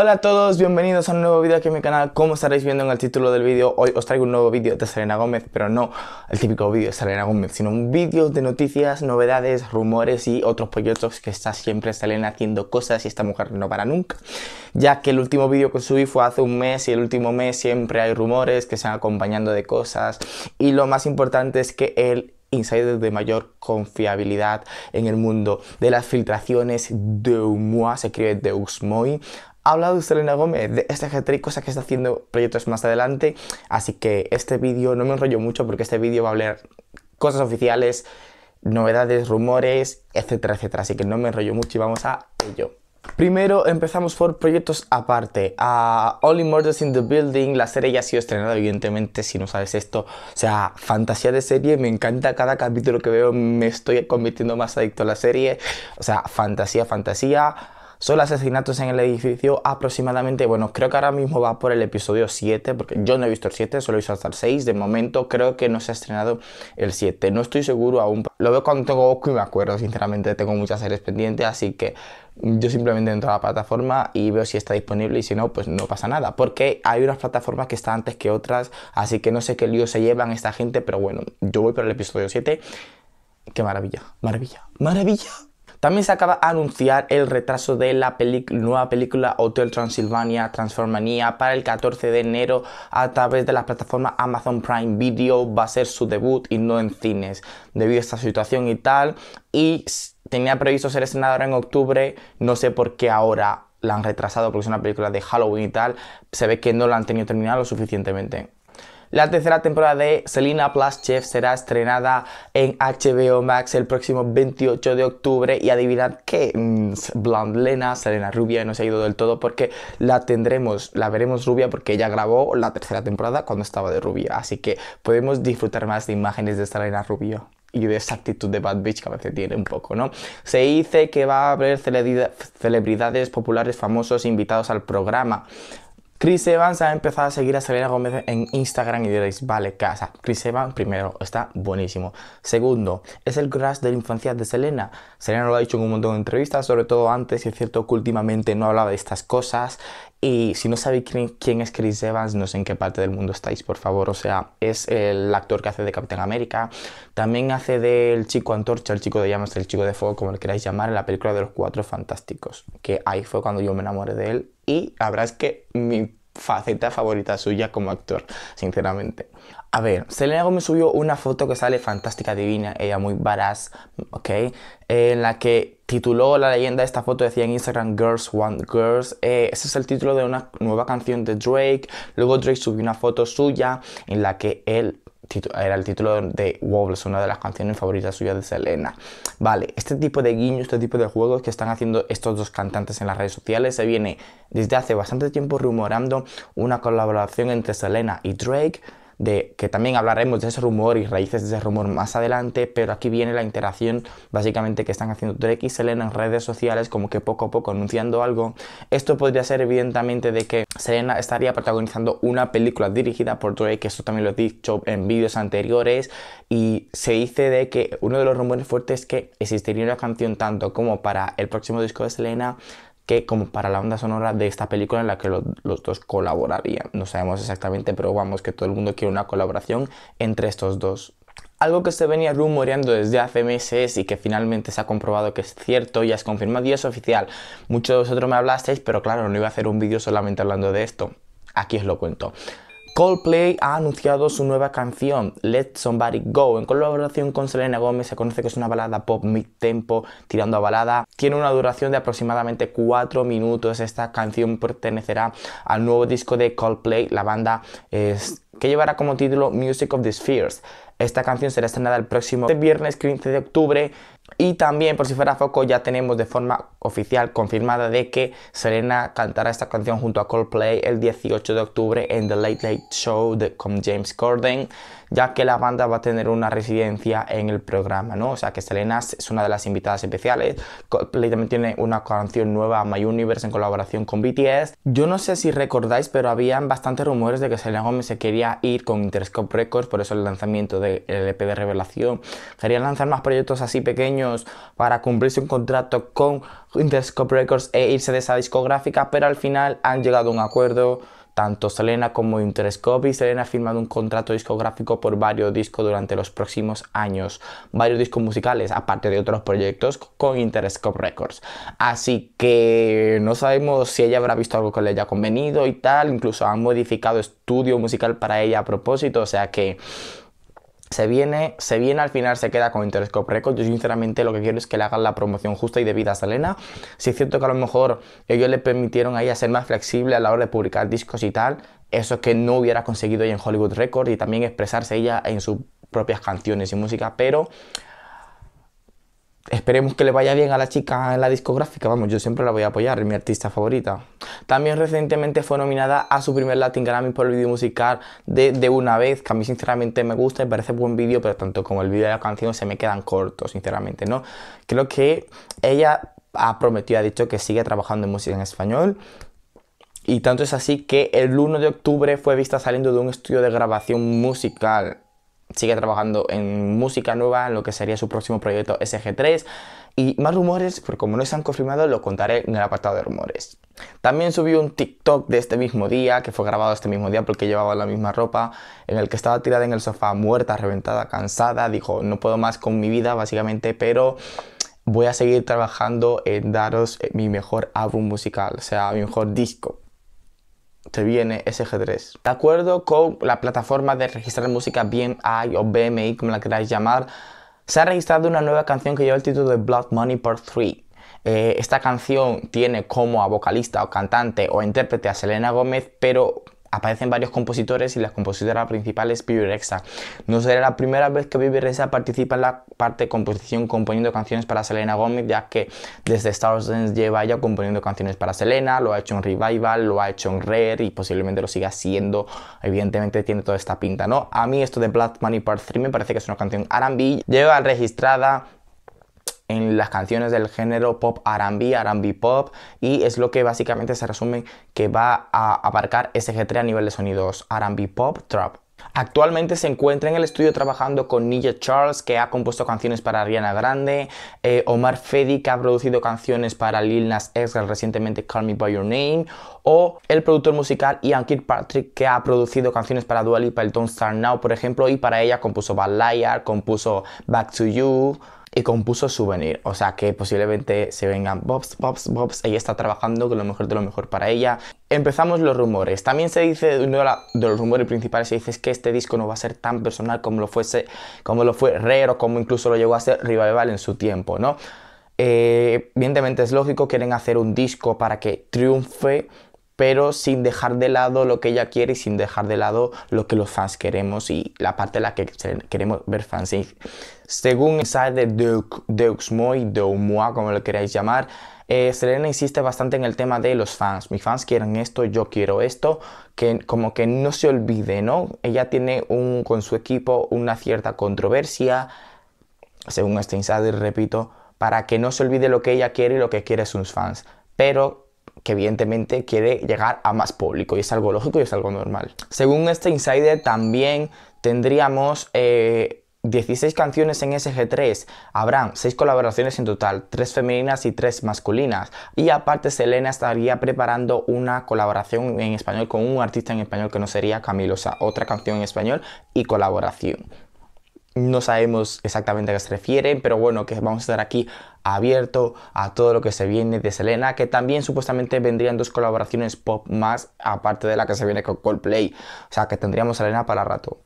Hola a todos, bienvenidos a un nuevo vídeo aquí en mi canal. Como estaréis viendo en el título del vídeo, hoy os traigo un nuevo vídeo de Selena Gómez, pero no el típico vídeo de Selena Gómez, sino un vídeo de noticias, novedades, rumores y otros proyectos que está siempre Selena haciendo cosas y esta mujer no para nunca. Ya que el último vídeo que subí fue hace un mes y el último mes siempre hay rumores que se van acompañando de cosas y lo más importante es que el insider de mayor confiabilidad en el mundo de las filtraciones de Umoa, se escribe de usmoy hablado de Selena Gómez, de este y cosas que está haciendo proyectos más adelante. Así que este vídeo no me enrollo mucho porque este vídeo va a hablar cosas oficiales, novedades, rumores, etcétera, etcétera. Así que no me enrollo mucho y vamos a ello. Primero empezamos por proyectos aparte. a all Only Murders in the Building, la serie ya ha sido estrenada, evidentemente, si no sabes esto. O sea, fantasía de serie, me encanta cada capítulo que veo, me estoy convirtiendo más adicto a la serie. O sea, fantasía, fantasía son asesinatos en el edificio aproximadamente, bueno, creo que ahora mismo va por el episodio 7, porque yo no he visto el 7, solo he visto hasta el 6. De momento creo que no se ha estrenado el 7. No estoy seguro aún. Lo veo cuando tengo ojo y me acuerdo, sinceramente, tengo muchas series pendientes, así que yo simplemente entro a la plataforma y veo si está disponible y si no, pues no pasa nada. Porque hay unas plataformas que están antes que otras, así que no sé qué lío se llevan esta gente, pero bueno, yo voy por el episodio 7. Qué maravilla, maravilla, maravilla. También se acaba de anunciar el retraso de la nueva película Hotel Transilvania Transformania para el 14 de enero a través de la plataforma Amazon Prime Video. Va a ser su debut y no en cines debido a esta situación y tal. Y tenía previsto ser estrenada en octubre, no sé por qué ahora la han retrasado porque es una película de Halloween y tal, se ve que no la han tenido terminada lo suficientemente. La tercera temporada de Selena Plus Chef será estrenada en HBO Max el próximo 28 de octubre y adivinad que mm, Blond Lena, Selena Rubia, no se ha ido del todo porque la tendremos, la veremos rubia porque ella grabó la tercera temporada cuando estaba de rubia, así que podemos disfrutar más de imágenes de Selena Rubia y de esa actitud de bad bitch que a veces tiene un poco, ¿no? Se dice que va a haber celebridades populares famosos invitados al programa. Chris Evans ha empezado a seguir a Selena Gómez en Instagram y diréis, vale, casa. Chris Evans, primero, está buenísimo. Segundo, es el crush de la infancia de Selena. Selena lo ha dicho en un montón de entrevistas, sobre todo antes, y es cierto que últimamente no hablaba de estas cosas. Y si no sabéis quién, es Chris Evans, no sé en qué parte del mundo estáis, por favor. O sea, es el actor que hace de Capitán América. También hace del chico antorcha, el chico de llamas, el chico de fuego, como le queráis llamar, en la película de los Cuatro Fantásticos. Que ahí fue cuando yo me enamoré de él. Y habrá es que mi faceta favorita suya como actor, sinceramente. A ver, Selena Gomez subió una foto que sale fantástica, divina, ella muy varaz, ¿ok? En la que tituló la leyenda de esta foto, decía en Instagram Girls Want Girls. Eh, ese es el título de una nueva canción de Drake. Luego Drake subió una foto suya en la que él era el título de Wobbles, una de las canciones favoritas suyas de Selena. Vale, este tipo de guiños, este tipo de juegos que están haciendo estos dos cantantes en las redes sociales se viene desde hace bastante tiempo rumorando una colaboración entre Selena y Drake de que también hablaremos de ese rumor y raíces de ese rumor más adelante, pero aquí viene la interacción básicamente que están haciendo Drake y Selena en redes sociales, como que poco a poco anunciando algo. Esto podría ser evidentemente de que Selena estaría protagonizando una película dirigida por Drake, que esto también lo he dicho en vídeos anteriores, y se dice de que uno de los rumores fuertes es que existiría una canción tanto como para el próximo disco de Selena, que como para la onda sonora de esta película en la que los, dos colaborarían. No sabemos exactamente, pero vamos, que todo el mundo quiere una colaboración entre estos dos. Algo que se venía rumoreando desde hace meses y que finalmente se ha comprobado que es cierto, y es confirmado y es oficial. Muchos de vosotros me hablasteis, pero claro, no iba a hacer un vídeo solamente hablando de esto. Aquí os lo cuento. Coldplay ha anunciado su nueva canción, Let Somebody Go, en colaboración con Selena Gómez. Se conoce que es una balada pop mid-tempo, tirando a balada. Tiene una duración de aproximadamente 4 minutos. Esta canción pertenecerá al nuevo disco de Coldplay. La banda que llevará como título Music of the Spheres. Esta canción será estrenada el próximo viernes 15 de octubre. Y también, por si fuera foco, ya tenemos de forma oficial confirmada de que Selena cantará esta canción junto a Coldplay el 18 de octubre en The Late Late Show de, con James Corden, ya que la banda va a tener una residencia en el programa, ¿no? O sea que Selena es una de las invitadas especiales. Coldplay también tiene una canción nueva, My Universe, en colaboración con BTS. Yo no sé si recordáis, pero habían bastantes rumores de que Selena Gomez se quería ir con Interscope Records, por eso el lanzamiento de el EP de revelación. Querían lanzar más proyectos así pequeños para cumplirse un contrato con Interscope Records e irse de esa discográfica, pero al final han llegado a un acuerdo. Tanto Selena como Interscope y Selena ha firmado un contrato discográfico por varios discos durante los próximos años, varios discos musicales, aparte de otros proyectos con Interscope Records. Así que no sabemos si ella habrá visto algo que le haya convenido y tal, incluso han modificado estudio musical para ella a propósito, o sea que se viene, se viene al final, se queda con Interscope Records. Yo sinceramente lo que quiero es que le hagan la promoción justa y debida a Selena. Si es cierto que a lo mejor ellos le permitieron a ella ser más flexible a la hora de publicar discos y tal, eso que no hubiera conseguido ella en Hollywood Records y también expresarse ella en sus propias canciones y música, pero esperemos que le vaya bien a la chica en la discográfica, vamos, yo siempre la voy a apoyar, es mi artista favorita. También recientemente fue nominada a su primer Latin Grammy por el video musical de De Una Vez, que a mí sinceramente me gusta, me parece buen vídeo, pero tanto como el vídeo de la canción se me quedan cortos, sinceramente, ¿no? Creo que ella ha prometido, ha dicho que sigue trabajando en música en español, y tanto es así que el 1 de octubre fue vista saliendo de un estudio de grabación musical sigue trabajando en música nueva, en lo que sería su próximo proyecto SG3. Y más rumores, porque como no se han confirmado, lo contaré en el apartado de rumores. También subió un TikTok de este mismo día, que fue grabado este mismo día porque llevaba la misma ropa, en el que estaba tirada en el sofá, muerta, reventada, cansada. Dijo, no puedo más con mi vida, básicamente, pero voy a seguir trabajando en daros eh, mi mejor álbum musical, o sea, mi mejor disco te viene SG3. De acuerdo con la plataforma de registrar música BMI o BMI, como la queráis llamar, se ha registrado una nueva canción que lleva el título de Blood Money Part 3. Eh, esta canción tiene como vocalista o cantante o intérprete a Selena Gómez, pero aparecen varios compositores y la compositora principal es Vivi Rexa. No será la primera vez que Vivi Rexa participa en la parte de composición componiendo canciones para Selena Gomez, ya que desde Star Dance lleva ya componiendo canciones para Selena, lo ha hecho en Revival, lo ha hecho en Rare y posiblemente lo siga siendo. Evidentemente tiene toda esta pinta, ¿no? A mí esto de Black Money Part 3 me parece que es una canción R&B, lleva registrada en las canciones del género pop RB, RB pop, y es lo que básicamente se resume que va a abarcar SG3 a nivel de sonidos RB pop, trap. Actualmente se encuentra en el estudio trabajando con Nija Charles, que ha compuesto canciones para Ariana Grande, eh, Omar Fedi, que ha producido canciones para Lil Nas X, recientemente Call Me By Your Name, o el productor musical Ian Kirkpatrick, que ha producido canciones para Dua Lipa, el Don't Start Now, por ejemplo, y para ella compuso Bad Liar, compuso Back To You, y compuso Souvenir. O sea que posiblemente se vengan bobs, bobs, bobs. Ella está trabajando con lo mejor de lo mejor para ella. Empezamos los rumores. También se dice, uno de los rumores principales se dice que este disco no va a ser tan personal como lo, fuese, como lo fue Rare o como incluso lo llegó a ser Revival en su tiempo, ¿no? Eh, evidentemente es lógico, quieren hacer un disco para que triunfe pero sin dejar de lado lo que ella quiere y sin dejar de lado lo que los fans queremos y la parte en la que queremos ver fans. según el de Deux, Deux como lo queráis llamar, eh, Selena insiste bastante en el tema de los fans. Mis fans quieren esto, yo quiero esto, que como que no se olvide, ¿no? Ella tiene un, con su equipo una cierta controversia, según este insider, repito, para que no se olvide lo que ella quiere y lo que quiere sus fans. Pero que evidentemente quiere llegar a más público y es algo lógico y es algo normal. Según este insider también tendríamos... 16 eh, canciones en SG3, habrán 6 colaboraciones en total, 3 femeninas y 3 masculinas. Y aparte Selena estaría preparando una colaboración en español con un artista en español que no sería Camilo, otra canción en español y colaboración. No sabemos exactamente a qué se refieren, pero bueno, que vamos a estar aquí abierto a todo lo que se viene de Selena, que también supuestamente vendrían dos colaboraciones pop más, aparte de la que se viene con Coldplay. O sea, que tendríamos Selena para rato.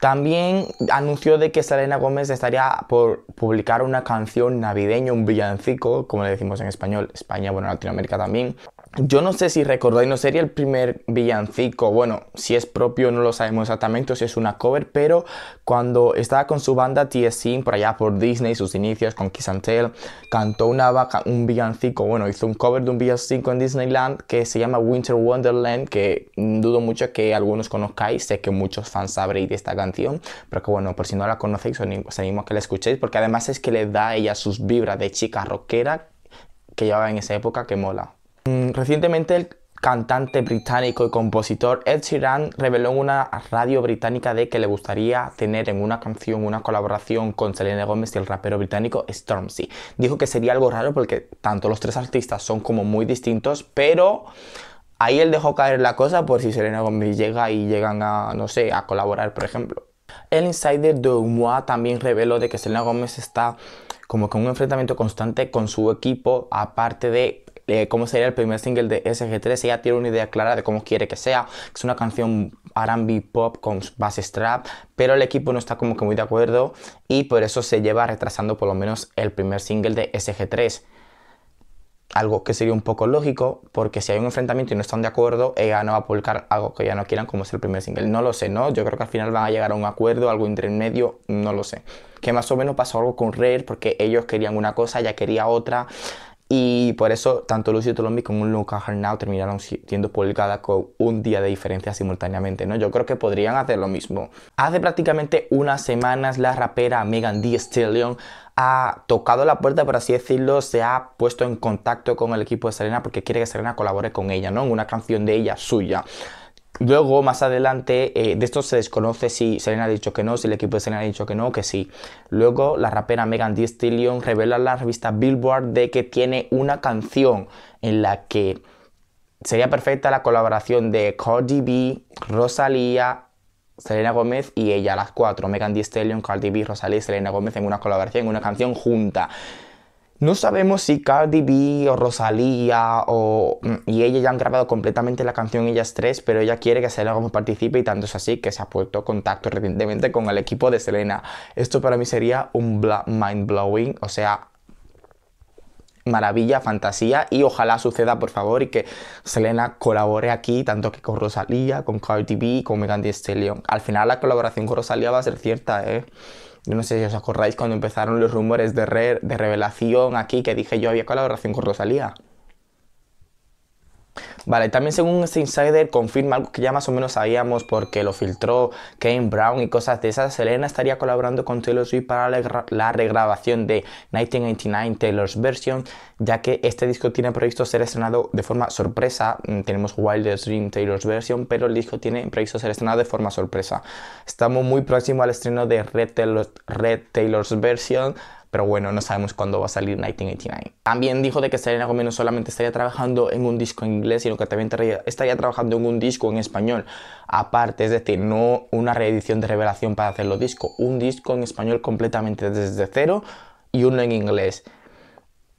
También anunció de que Selena Gómez estaría por publicar una canción navideña, un villancico, como le decimos en español, España, bueno, Latinoamérica también, yo no sé si recordáis, no sería el primer villancico, bueno, si es propio no lo sabemos exactamente, si es una cover, pero cuando estaba con su banda TSC por allá por Disney, sus inicios con Kiss and Tell, cantó una vaca, un villancico, bueno, hizo un cover de un villancico en Disneyland que se llama Winter Wonderland, que dudo mucho que algunos conozcáis, sé que muchos fans sabréis de esta canción, pero que bueno, por si no la conocéis, os animo a que la escuchéis, porque además es que le da a ella sus vibras de chica rockera que llevaba en esa época que mola. Mm, recientemente el cantante británico y compositor Ed Sheeran reveló en una radio británica de que le gustaría tener en una canción una colaboración con Selena Gómez y el rapero británico Stormzy. Dijo que sería algo raro porque tanto los tres artistas son como muy distintos, pero ahí él dejó caer la cosa por si Selena Gomez llega y llegan a, no sé, a colaborar, por ejemplo. El insider de también reveló de que Selena Gomez está como con un enfrentamiento constante con su equipo, aparte de cómo sería el primer single de SG3. Ella tiene una idea clara de cómo quiere que sea. es una canción RB pop con bases Strap pero el equipo no está como que muy de acuerdo y por eso se lleva retrasando por lo menos el primer single de SG3 algo que sería un poco lógico, porque si hay un enfrentamiento y no están de acuerdo, ella no va a publicar algo que ya no quieran, como es el primer single. No lo sé, ¿no? Yo creo que al final van a llegar a un acuerdo, algo intermedio, no lo sé. Que más o menos pasó algo con Rare, porque ellos querían una cosa, ella quería otra. Y por eso tanto Lucio Tolombi como Lucas now terminaron siendo publicadas con un día de diferencia simultáneamente, ¿no? Yo creo que podrían hacer lo mismo. Hace prácticamente unas semanas la rapera Megan Thee Stallion ha tocado la puerta, por así decirlo, se ha puesto en contacto con el equipo de Serena porque quiere que Serena colabore con ella, ¿no? En una canción de ella suya. Luego, más adelante, eh, de esto se desconoce si Selena ha dicho que no, si el equipo de Selena ha dicho que no, que sí. Luego, la rapera Megan Thee Stallion revela a la revista Billboard de que tiene una canción en la que sería perfecta la colaboración de Cardi B, Rosalía, Selena Gómez y ella, las cuatro, Megan Thee Stallion, Cardi B, Rosalía y Selena Gómez en una colaboración, en una canción junta. No sabemos si Cardi B o Rosalía o, mm, y ella ya han grabado completamente la canción Ellas Tres, pero ella quiere que Selena como participe y tanto es así que se ha puesto contacto recientemente con el equipo de Selena. Esto para mí sería un mind blowing, o sea, maravilla, fantasía y ojalá suceda por favor y que Selena colabore aquí tanto que con Rosalía, con Cardi B, con Megan Thee Stallion. Al final la colaboración con Rosalía va a ser cierta, ¿eh? Yo no sé si os acordáis cuando empezaron los rumores de, de revelación aquí que dije yo había colaboración con Rosalía. Vale, también según este insider confirma algo que ya más o menos sabíamos porque lo filtró Kane Brown y cosas de esas, Selena estaría colaborando con Taylor Swift para la regrabación de 1989 Taylor's Version, ya que este disco tiene previsto ser estrenado de forma sorpresa, mm, tenemos Wildest Dream Taylor's Version, pero el disco tiene previsto ser estrenado de forma sorpresa. Estamos muy próximos al estreno de Red Taylor's Version, pero bueno, no sabemos cuándo va a salir 1989. También dijo de que Selena Gomez no solamente estaría trabajando en un disco en inglés, sino que también estaría trabajando en un disco en español. Aparte, es decir, no una reedición de revelación para hacerlo disco, un disco en español completamente desde cero y uno en inglés.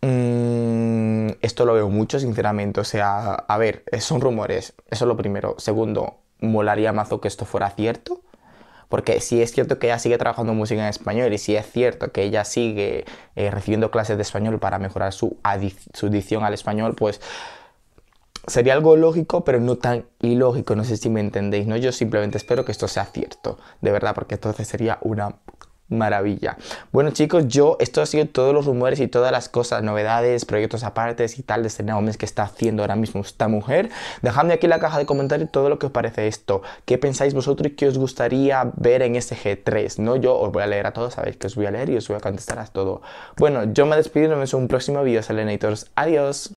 Mm, esto lo veo mucho, sinceramente. O sea, a ver, son rumores. Eso es lo primero. Segundo, molaría mazo que esto fuera cierto porque si es cierto que ella sigue trabajando música en español y si es cierto que ella sigue eh, recibiendo clases de español para mejorar su, su adicción al español, pues sería algo lógico, pero no tan ilógico. No sé si me entendéis, ¿no? Yo simplemente espero que esto sea cierto, de verdad, porque entonces sería una maravilla. Bueno chicos, yo, esto ha sido todos los rumores y todas las cosas, novedades, proyectos apartes y tal de este nuevo mes que está haciendo ahora mismo esta mujer. Dejadme aquí en la caja de comentarios todo lo que os parece esto. ¿Qué pensáis vosotros y qué os gustaría ver en este G3? ¿No? Yo os voy a leer a todos, sabéis que os voy a leer y os voy a contestar a todo. Bueno, yo me despido y nos vemos en un próximo vídeo, Selenators. Adiós.